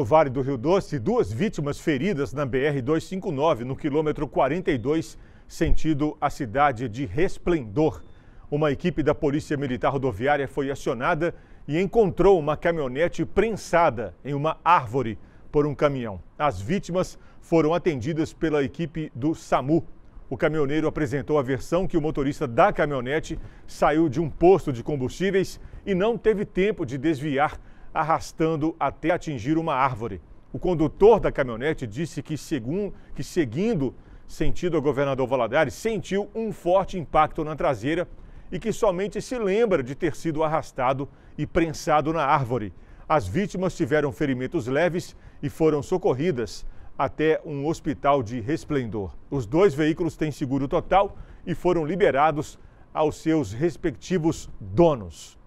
No Vale do Rio Doce, duas vítimas feridas na BR-259, no quilômetro 42, sentido a cidade de Resplendor. Uma equipe da Polícia Militar Rodoviária foi acionada e encontrou uma caminhonete prensada em uma árvore por um caminhão. As vítimas foram atendidas pela equipe do SAMU. O caminhoneiro apresentou a versão que o motorista da caminhonete saiu de um posto de combustíveis e não teve tempo de desviar arrastando até atingir uma árvore. O condutor da caminhonete disse que, segundo, que seguindo sentido ao governador Valadares, sentiu um forte impacto na traseira e que somente se lembra de ter sido arrastado e prensado na árvore. As vítimas tiveram ferimentos leves e foram socorridas até um hospital de resplendor. Os dois veículos têm seguro total e foram liberados aos seus respectivos donos.